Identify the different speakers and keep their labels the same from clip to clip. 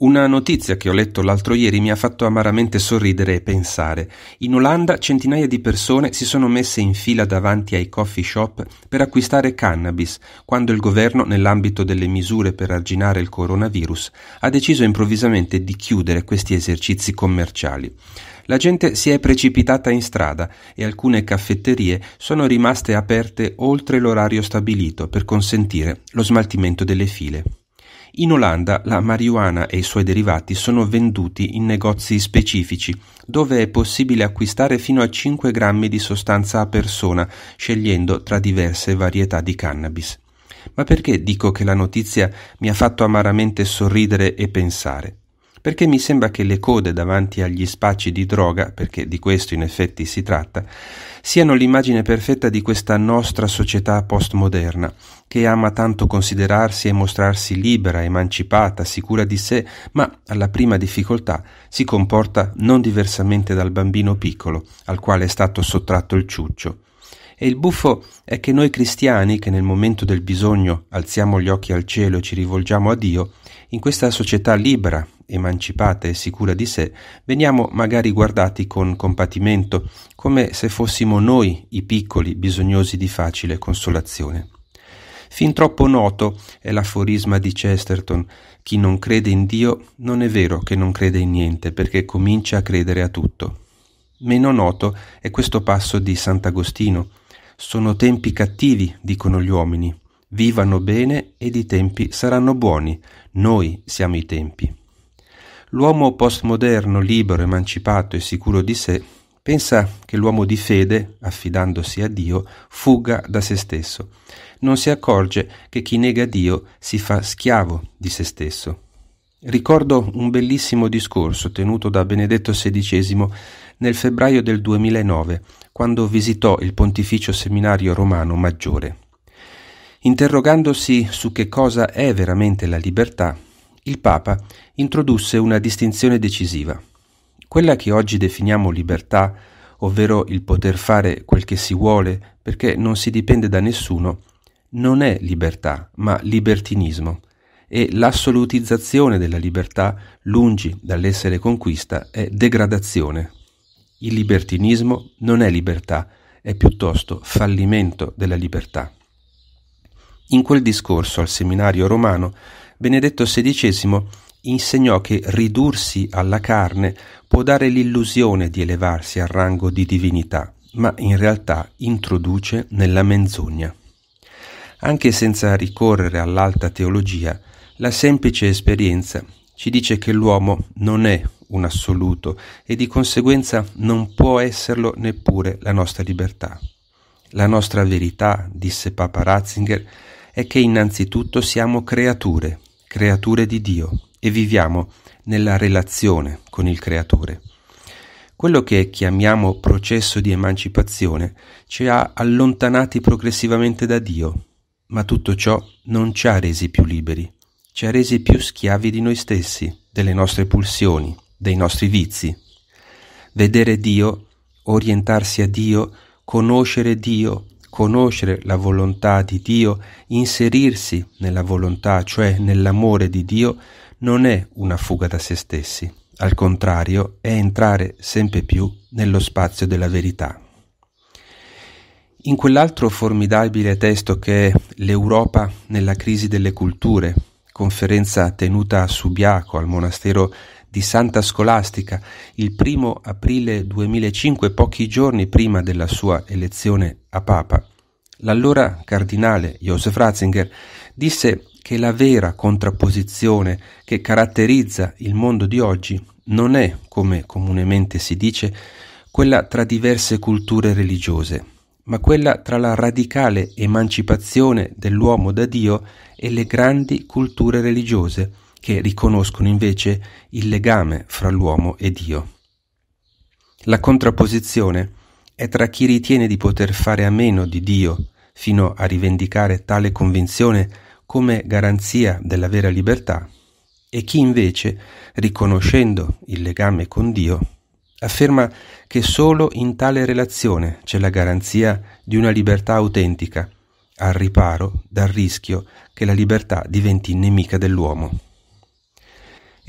Speaker 1: Una notizia che ho letto l'altro ieri mi ha fatto amaramente sorridere e pensare. In Olanda centinaia di persone si sono messe in fila davanti ai coffee shop per acquistare cannabis, quando il governo, nell'ambito delle misure per arginare il coronavirus, ha deciso improvvisamente di chiudere questi esercizi commerciali. La gente si è precipitata in strada e alcune caffetterie sono rimaste aperte oltre l'orario stabilito per consentire lo smaltimento delle file. In Olanda la marijuana e i suoi derivati sono venduti in negozi specifici, dove è possibile acquistare fino a 5 grammi di sostanza a persona, scegliendo tra diverse varietà di cannabis. Ma perché dico che la notizia mi ha fatto amaramente sorridere e pensare? perché mi sembra che le code davanti agli spacci di droga, perché di questo in effetti si tratta, siano l'immagine perfetta di questa nostra società postmoderna, che ama tanto considerarsi e mostrarsi libera, emancipata, sicura di sé, ma alla prima difficoltà si comporta non diversamente dal bambino piccolo, al quale è stato sottratto il ciuccio. E il buffo è che noi cristiani, che nel momento del bisogno alziamo gli occhi al cielo e ci rivolgiamo a Dio, in questa società libera, emancipata e sicura di sé, veniamo magari guardati con compatimento, come se fossimo noi i piccoli bisognosi di facile consolazione. Fin troppo noto è l'aforisma di Chesterton, chi non crede in Dio non è vero che non crede in niente, perché comincia a credere a tutto. Meno noto è questo passo di Sant'Agostino, sono tempi cattivi, dicono gli uomini. Vivano bene ed i tempi saranno buoni. Noi siamo i tempi. L'uomo postmoderno, libero, emancipato e sicuro di sé, pensa che l'uomo di fede, affidandosi a Dio, fugga da se stesso. Non si accorge che chi nega Dio si fa schiavo di se stesso. Ricordo un bellissimo discorso tenuto da Benedetto XVI nel febbraio del 2009, quando visitò il Pontificio Seminario Romano Maggiore. Interrogandosi su che cosa è veramente la libertà, il Papa introdusse una distinzione decisiva. Quella che oggi definiamo libertà, ovvero il poter fare quel che si vuole perché non si dipende da nessuno, non è libertà, ma libertinismo, e l'assolutizzazione della libertà, lungi dall'essere conquista, è degradazione. Il libertinismo non è libertà, è piuttosto fallimento della libertà. In quel discorso al seminario romano, Benedetto XVI insegnò che ridursi alla carne può dare l'illusione di elevarsi al rango di divinità, ma in realtà introduce nella menzogna. Anche senza ricorrere all'alta teologia, la semplice esperienza ci dice che l'uomo non è un assoluto e di conseguenza non può esserlo neppure la nostra libertà. La nostra verità, disse Papa Ratzinger, è che innanzitutto siamo creature, creature di Dio, e viviamo nella relazione con il creatore. Quello che chiamiamo processo di emancipazione ci ha allontanati progressivamente da Dio, ma tutto ciò non ci ha resi più liberi, ci ha resi più schiavi di noi stessi, delle nostre pulsioni, dei nostri vizi. Vedere Dio, orientarsi a Dio, conoscere Dio, conoscere la volontà di Dio, inserirsi nella volontà, cioè nell'amore di Dio, non è una fuga da se stessi, al contrario è entrare sempre più nello spazio della verità. In quell'altro formidabile testo che è L'Europa nella crisi delle culture, conferenza tenuta a Subiaco al monastero di Santa Scolastica il primo aprile 2005, pochi giorni prima della sua elezione a Papa, l'allora cardinale Joseph Ratzinger disse che la vera contrapposizione che caratterizza il mondo di oggi non è, come comunemente si dice, quella tra diverse culture religiose, ma quella tra la radicale emancipazione dell'uomo da Dio e le grandi culture religiose, che riconoscono invece il legame fra l'uomo e Dio. La contrapposizione è tra chi ritiene di poter fare a meno di Dio fino a rivendicare tale convinzione come garanzia della vera libertà e chi invece, riconoscendo il legame con Dio, afferma che solo in tale relazione c'è la garanzia di una libertà autentica, al riparo dal rischio che la libertà diventi nemica dell'uomo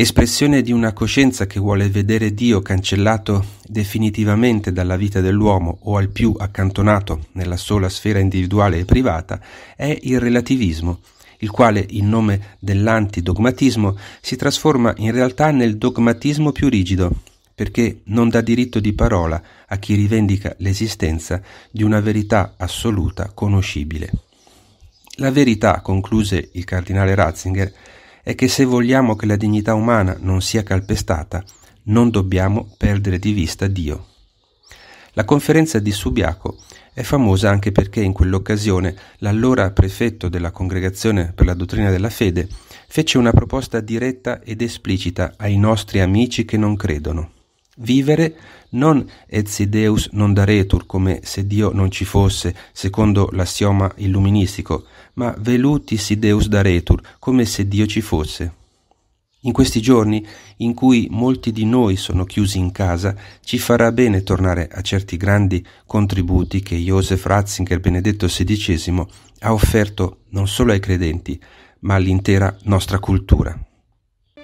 Speaker 1: espressione di una coscienza che vuole vedere Dio cancellato definitivamente dalla vita dell'uomo o al più accantonato nella sola sfera individuale e privata, è il relativismo, il quale, in nome dell'antidogmatismo, si trasforma in realtà nel dogmatismo più rigido, perché non dà diritto di parola a chi rivendica l'esistenza di una verità assoluta conoscibile. La verità, concluse il cardinale Ratzinger, è che se vogliamo che la dignità umana non sia calpestata, non dobbiamo perdere di vista Dio. La conferenza di Subiaco è famosa anche perché in quell'occasione l'allora prefetto della Congregazione per la Dottrina della Fede fece una proposta diretta ed esplicita ai nostri amici che non credono. Vivere non et si Deus non daretur, come se Dio non ci fosse, secondo l'assioma illuministico, ma veluti si Deus daretur, come se Dio ci fosse. In questi giorni, in cui molti di noi sono chiusi in casa, ci farà bene tornare a certi grandi contributi che Joseph Ratzinger Benedetto XVI ha offerto non solo ai credenti, ma all'intera nostra cultura.